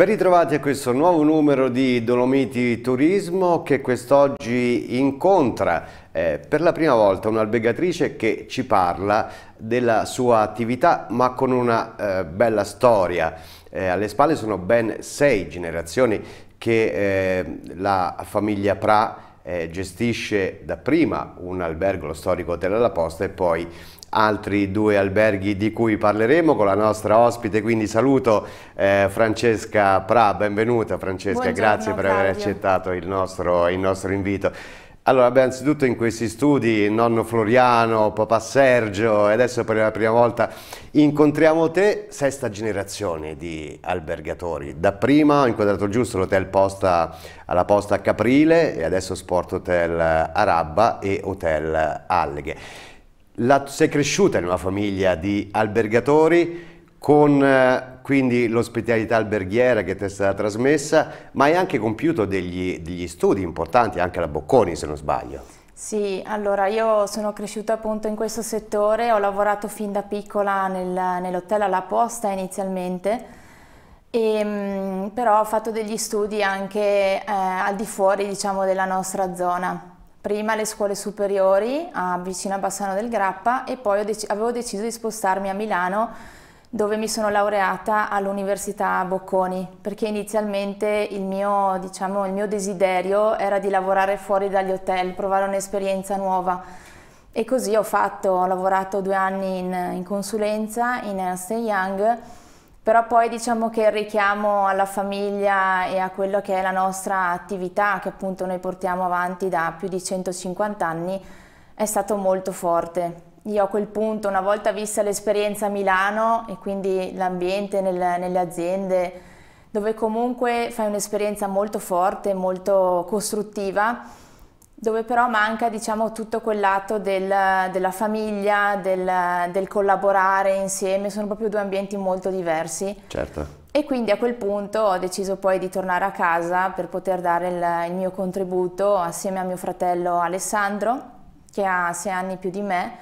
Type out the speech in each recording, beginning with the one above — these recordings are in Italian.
Ben ritrovati a questo nuovo numero di Dolomiti Turismo che quest'oggi incontra eh, per la prima volta un'albergatrice che ci parla della sua attività ma con una eh, bella storia. Eh, alle spalle sono ben sei generazioni che eh, la famiglia Pra eh, gestisce dapprima un albergo, lo storico Hotel alla Posta e poi altri due alberghi di cui parleremo con la nostra ospite, quindi saluto eh, Francesca Pra, benvenuta Francesca, Buongiorno, grazie per aver accettato il nostro, il nostro invito. Allora, beh, anzitutto in questi studi, nonno Floriano, papà Sergio, e adesso per la prima volta incontriamo te, sesta generazione di albergatori. Da prima ho inquadrato giusto l'hotel Posta alla Posta Caprile e adesso Sport Hotel Arabba e Hotel Alleghe. La, sei cresciuta in una famiglia di albergatori con eh, quindi l'ospitalità alberghiera che ti è stata trasmessa, ma hai anche compiuto degli, degli studi importanti anche alla Bocconi se non sbaglio. Sì, allora io sono cresciuta appunto in questo settore, ho lavorato fin da piccola nel, nell'hotel alla posta inizialmente, e, ehm, però ho fatto degli studi anche eh, al di fuori diciamo, della nostra zona prima le scuole superiori a vicino a Bassano del Grappa e poi dec avevo deciso di spostarmi a Milano dove mi sono laureata all'Università Bocconi perché inizialmente il mio, diciamo, il mio desiderio era di lavorare fuori dagli hotel, provare un'esperienza nuova e così ho fatto, ho lavorato due anni in, in consulenza in Ernst Young però poi diciamo che il richiamo alla famiglia e a quello che è la nostra attività che appunto noi portiamo avanti da più di 150 anni è stato molto forte. Io a quel punto, una volta vista l'esperienza a Milano e quindi l'ambiente nel, nelle aziende, dove comunque fai un'esperienza molto forte, molto costruttiva, dove però manca diciamo, tutto quel lato del, della famiglia, del, del, collaborare insieme, sono proprio due ambienti molto diversi. Certo. E quindi a quel punto ho deciso poi di tornare a casa per poter dare il, il mio contributo assieme a mio fratello Alessandro, che ha sei anni più di me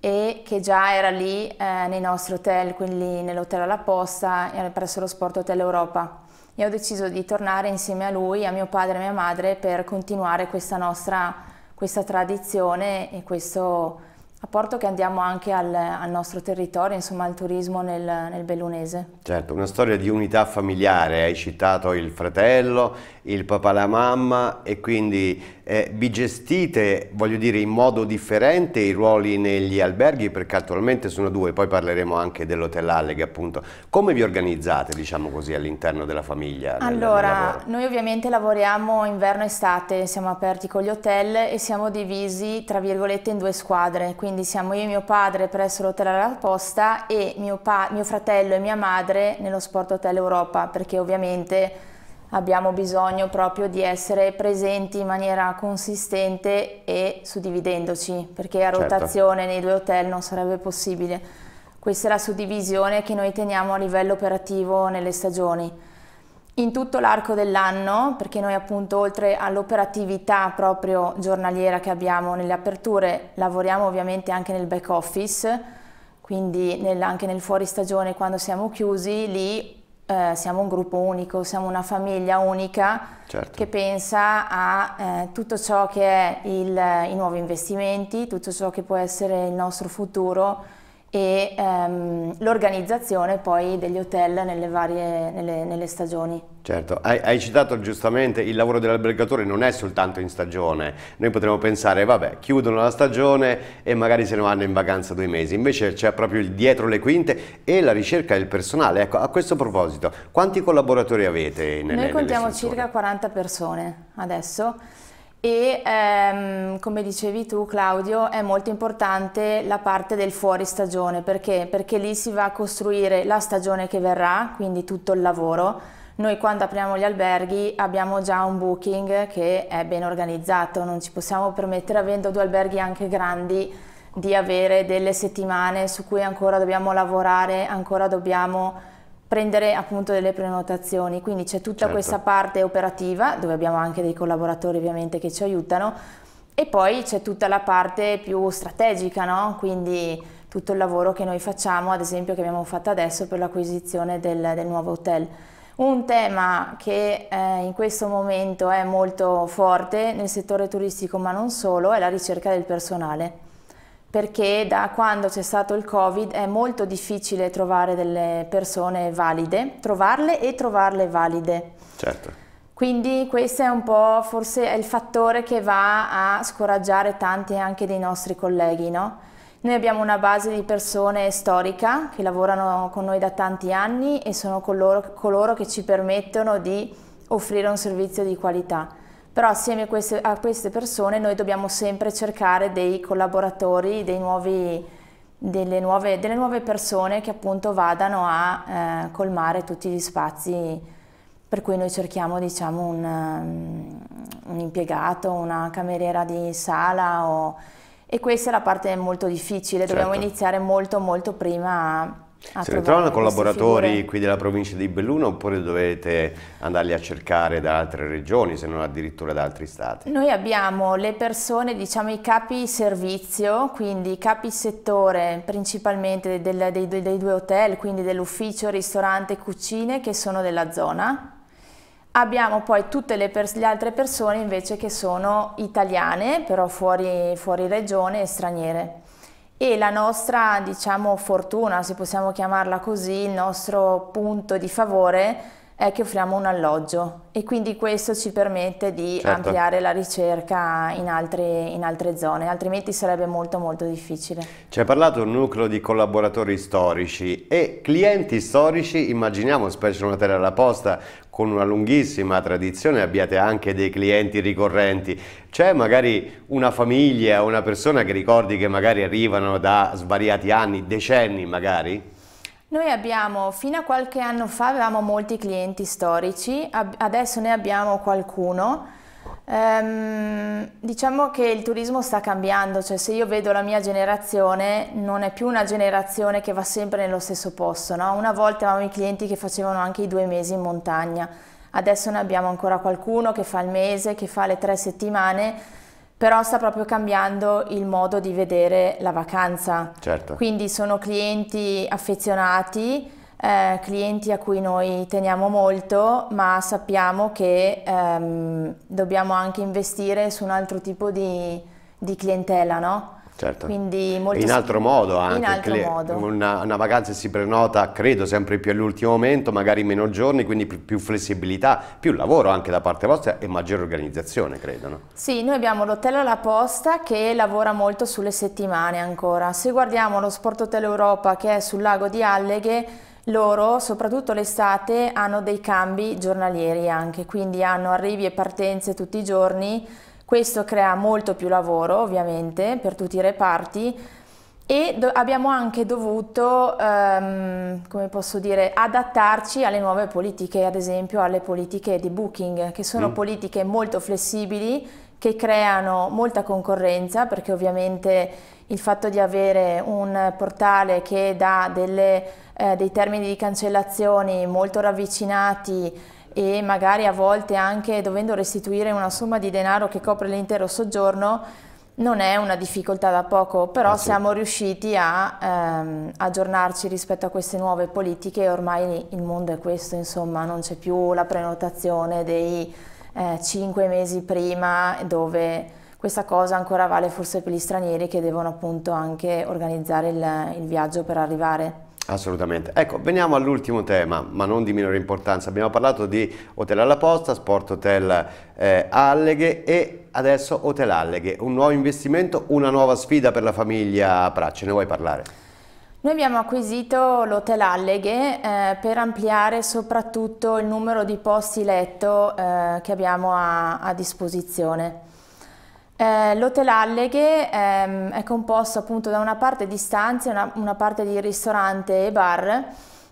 e che già era lì eh, nei nostri hotel, quindi nell'hotel alla posta e eh, presso lo Sport Hotel Europa e ho deciso di tornare insieme a lui, a mio padre e a mia madre per continuare questa nostra questa tradizione e questo apporto che andiamo anche al, al nostro territorio, insomma al turismo nel, nel, bellunese. Certo, una storia di unità familiare, hai citato il fratello, il papà la mamma e quindi eh, vi gestite, voglio dire, in modo differente i ruoli negli alberghi, perché attualmente sono due, poi parleremo anche dell'hotel Alleghe appunto. Come vi organizzate, diciamo così, all'interno della famiglia? Allora, nel, nel noi ovviamente lavoriamo inverno-estate, siamo aperti con gli hotel e siamo divisi, tra virgolette, in due squadre, quindi siamo io e mio padre presso l'hotel alla posta e mio, mio fratello e mia madre nello Sport Hotel Europa, perché ovviamente abbiamo bisogno proprio di essere presenti in maniera consistente e suddividendoci, perché a certo. rotazione nei due hotel non sarebbe possibile. Questa è la suddivisione che noi teniamo a livello operativo nelle stagioni. In tutto l'arco dell'anno, perché noi appunto oltre all'operatività proprio giornaliera che abbiamo nelle aperture, lavoriamo ovviamente anche nel back office, quindi nel, anche nel fuori stagione quando siamo chiusi, lì eh, siamo un gruppo unico, siamo una famiglia unica certo. che pensa a eh, tutto ciò che è il, i nuovi investimenti, tutto ciò che può essere il nostro futuro e ehm, l'organizzazione poi degli hotel nelle varie nelle, nelle stagioni. Certo, hai, hai, citato giustamente il lavoro dell'albergatore non è soltanto in stagione, noi potremmo pensare vabbè chiudono la stagione e magari se ne vanno in vacanza due mesi, invece c'è proprio il dietro le quinte e la ricerca del personale, ecco a questo proposito quanti collaboratori avete? Nelle, noi contiamo circa 40 persone adesso e ehm, come dicevi tu Claudio è molto importante la parte del fuori stagione perché? perché lì si va a costruire la stagione che verrà quindi tutto il lavoro noi quando apriamo gli alberghi abbiamo già un booking che è ben organizzato non ci possiamo permettere avendo due alberghi anche grandi di avere delle settimane su cui ancora dobbiamo lavorare ancora dobbiamo prendere appunto delle prenotazioni, quindi c'è tutta certo. questa parte operativa dove abbiamo anche dei collaboratori ovviamente che ci aiutano e poi c'è tutta la parte più strategica, no? quindi tutto il lavoro che noi facciamo, ad esempio che abbiamo fatto adesso per l'acquisizione del, del, nuovo hotel. Un tema che eh, in questo momento è molto forte nel settore turistico ma non solo è la ricerca del personale perché da quando c'è stato il Covid è molto difficile trovare delle persone valide, trovarle e trovarle valide. Certo. Quindi questo è un po' forse il fattore che va a scoraggiare tanti anche dei nostri colleghi, no? Noi abbiamo una base di persone storica che lavorano con noi da tanti anni e sono coloro, coloro che ci permettono di offrire un servizio di qualità però assieme a queste, a queste persone noi dobbiamo sempre cercare dei collaboratori, dei nuovi, delle, nuove, delle, nuove, persone che appunto vadano a eh, colmare tutti gli spazi per cui noi cerchiamo diciamo, un, ehm, un, impiegato, una cameriera di sala o... e questa è la parte molto difficile, certo. dobbiamo iniziare molto molto prima a Ah, Se ne trovano collaboratori figure. qui della provincia di Belluno oppure dovete andarli a cercare da altre regioni, se non addirittura da altri stati? Noi abbiamo le persone, diciamo i capi servizio, quindi i capi settore principalmente del, dei, dei, dei due hotel, quindi dell'ufficio, ristorante, cucine che sono della zona. Abbiamo poi tutte le, le, altre persone invece che sono italiane, però fuori, fuori regione e straniere e la nostra, diciamo, fortuna, se possiamo chiamarla così, il nostro punto di favore è che offriamo un alloggio e quindi questo ci permette di certo. ampliare la ricerca in altre, in altre, zone, altrimenti sarebbe molto molto difficile. Ci hai parlato un nucleo di collaboratori storici e clienti storici, immaginiamo specie una terra alla posta, con una lunghissima tradizione abbiate anche dei clienti ricorrenti. C'è magari una famiglia, una persona che ricordi che magari arrivano da svariati anni, decenni magari? Noi abbiamo, fino a qualche anno fa, avevamo molti clienti storici, adesso ne abbiamo qualcuno. Ehm, diciamo che il turismo sta cambiando, cioè se io vedo la mia generazione non è più una generazione che va sempre nello stesso posto, no? Una volta avevamo i clienti che facevano anche i due mesi in montagna, adesso ne abbiamo ancora qualcuno che fa il mese, che fa le tre settimane, però sta proprio cambiando il modo di vedere la vacanza. Certo. Quindi sono clienti affezionati, eh, clienti a cui noi teniamo molto, ma sappiamo che ehm, dobbiamo anche investire su un altro tipo di, di clientela, no? Certo. Quindi molto in altro modo anche, in altro modo. Una, una, vacanza si prenota, credo, sempre più all'ultimo momento, magari meno giorni, quindi più, più, flessibilità, più lavoro anche da parte vostra e maggiore organizzazione, credo. No? Sì, noi abbiamo l'Hotel alla Posta che lavora molto sulle settimane ancora. Se guardiamo lo Sport Hotel Europa che è sul lago di Alleghe, loro, soprattutto l'estate, hanno dei cambi giornalieri anche, quindi hanno arrivi e partenze tutti i giorni questo crea molto più lavoro ovviamente per tutti i reparti e abbiamo anche dovuto, um, come posso dire, adattarci alle nuove politiche, ad esempio alle politiche di booking, che sono mm. politiche molto flessibili, che creano molta concorrenza, perché ovviamente il fatto di avere un portale che dà delle, eh, dei termini di cancellazioni molto ravvicinati e magari a volte anche dovendo restituire una somma di denaro che copre l'intero soggiorno non è una difficoltà da poco, però ah, sì. siamo riusciti a ehm, aggiornarci rispetto a queste nuove politiche, ormai il mondo è questo, insomma, non c'è più la prenotazione dei eh, 5 mesi prima dove questa cosa ancora vale forse per gli stranieri che devono appunto anche organizzare il, il viaggio per arrivare. Assolutamente. Ecco, veniamo all'ultimo tema, ma non di minore importanza. Abbiamo parlato di Hotel alla Posta, Sport Hotel eh, Alleghe e adesso Hotel Alleghe. Un nuovo investimento, una nuova sfida per la famiglia Pracce. Ne vuoi parlare? Noi abbiamo acquisito l'Hotel Alleghe eh, per ampliare soprattutto il numero di posti letto eh, che abbiamo a, a disposizione. Eh, L'hotel Alleghe ehm, è composto appunto da una parte di stanze, una, una parte di ristorante e bar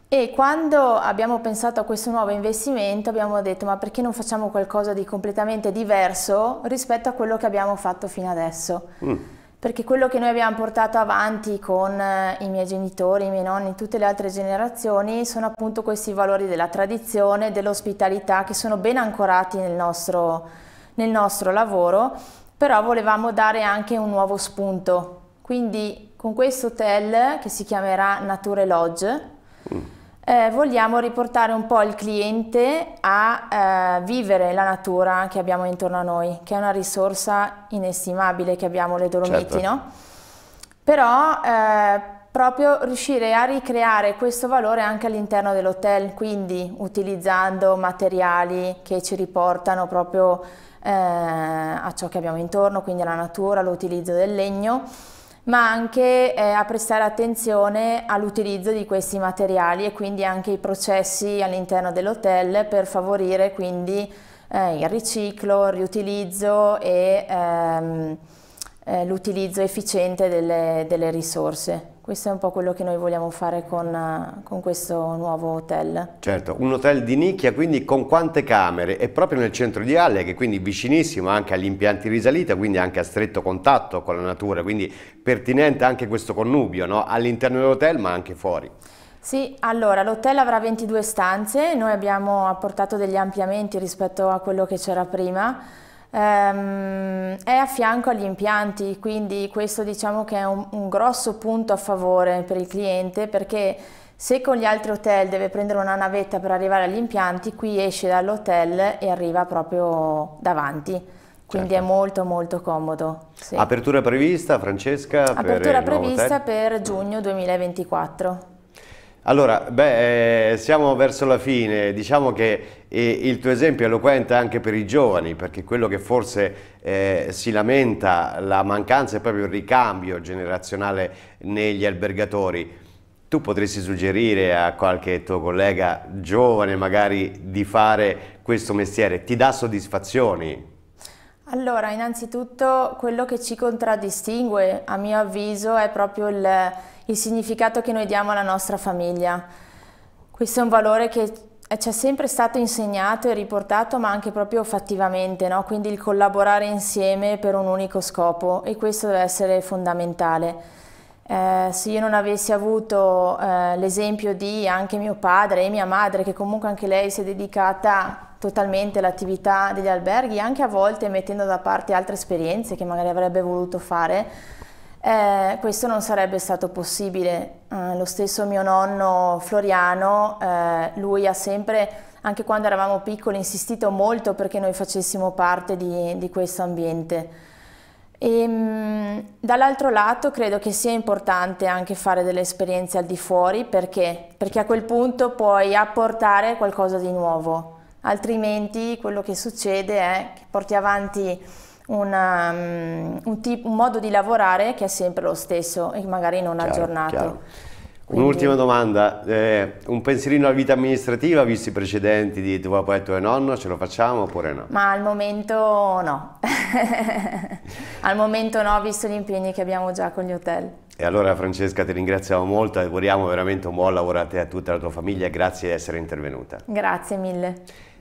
e quando abbiamo pensato a questo nuovo investimento abbiamo detto ma perché non facciamo qualcosa di completamente diverso rispetto a quello che abbiamo fatto fino adesso? Mm. Perché quello che noi abbiamo portato avanti con eh, i miei genitori, i miei nonni, tutte le altre generazioni sono appunto questi valori della tradizione, dell'ospitalità che sono ben ancorati nel nostro, nel nostro lavoro però volevamo dare anche un nuovo spunto. Quindi con questo hotel che si chiamerà Nature Lodge mm. eh, vogliamo riportare un po' il cliente a eh, vivere la natura che abbiamo intorno a noi, che è una risorsa inestimabile che abbiamo le Dolomiti, certo. no? Però eh, proprio riuscire a ricreare questo valore anche all'interno dell'hotel, quindi utilizzando materiali che ci riportano proprio eh, a ciò che abbiamo intorno, quindi alla natura, all'utilizzo del legno, ma anche eh, a prestare attenzione all'utilizzo di questi materiali e quindi anche i processi all'interno dell'hotel per favorire quindi eh, il riciclo, il riutilizzo e ehm, eh, l'utilizzo efficiente delle, delle, risorse. Questo è un po' quello che noi vogliamo fare con, eh, con, questo nuovo hotel. Certo, un hotel di nicchia quindi con quante camere? È proprio nel centro di Halle, che è quindi vicinissimo anche agli impianti risalita, quindi anche a stretto contatto con la natura, quindi pertinente anche questo connubio no? all'interno dell'hotel ma anche fuori. Sì, allora l'hotel avrà 22 stanze, noi abbiamo apportato degli ampliamenti rispetto a quello che c'era prima, Ehm, è a fianco agli impianti, quindi questo diciamo che è un, un grosso punto a favore per il cliente perché se con gli altri hotel deve prendere una navetta per arrivare agli impianti, qui esce dall'hotel e arriva proprio davanti. Quindi certo. è molto molto comodo. Sì. Apertura prevista, Francesca? Apertura prevista per giugno 2024. Allora, beh, eh, siamo verso la fine, diciamo che eh, il tuo esempio è eloquente anche per i giovani, perché quello che forse eh, si lamenta la mancanza è proprio il ricambio generazionale negli albergatori. Tu potresti suggerire a qualche tuo collega giovane magari di fare questo mestiere, ti dà soddisfazioni? Allora, innanzitutto quello che ci contraddistingue, a mio avviso, è proprio il il significato che noi diamo alla nostra famiglia. Questo è un valore che ci è sempre stato insegnato e riportato, ma anche proprio fattivamente, no? quindi il collaborare insieme per un unico scopo e questo deve essere fondamentale. Eh, se io non avessi avuto eh, l'esempio di anche mio padre e mia madre, che comunque anche lei si è dedicata totalmente all'attività degli alberghi, anche a volte mettendo da parte altre esperienze che magari avrebbe voluto fare, eh, questo non sarebbe stato possibile. Eh, lo stesso mio nonno Floriano, eh, lui ha sempre, anche quando eravamo piccoli, insistito molto perché noi facessimo parte di, di questo ambiente. Ehm, dall'altro lato credo che sia importante anche fare delle esperienze al di fuori perché? perché a quel punto puoi apportare qualcosa di nuovo, altrimenti quello che succede è che porti avanti una, um, un, tip, un, modo di lavorare che è sempre lo stesso e magari non chiaro, aggiornato. Quindi... Un'ultima domanda, eh, un pensierino alla vita amministrativa, visti i precedenti di tuo papà e tuo nonno, ce lo facciamo oppure no? Ma al momento no, al momento no, visto gli impegni che abbiamo già con gli hotel. E allora Francesca ti ringraziamo molto, auguriamo veramente un buon lavoro a te e a tutta la tua famiglia, grazie di essere intervenuta. Grazie mille.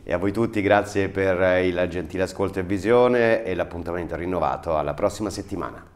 E a voi tutti grazie per il gentile ascolto e visione e l'appuntamento rinnovato alla prossima settimana.